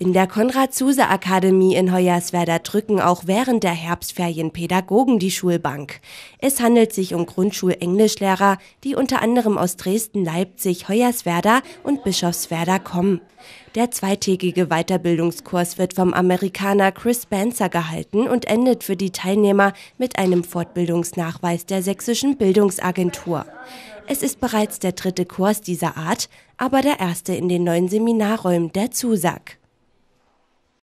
In der Konrad-Zuse-Akademie in Hoyerswerda drücken auch während der Herbstferien Pädagogen die Schulbank. Es handelt sich um Grundschul-Englischlehrer, die unter anderem aus Dresden, Leipzig, Hoyerswerda und Bischofswerda kommen. Der zweitägige Weiterbildungskurs wird vom Amerikaner Chris Spencer gehalten und endet für die Teilnehmer mit einem Fortbildungsnachweis der Sächsischen Bildungsagentur. Es ist bereits der dritte Kurs dieser Art, aber der erste in den neuen Seminarräumen der ZUSAG.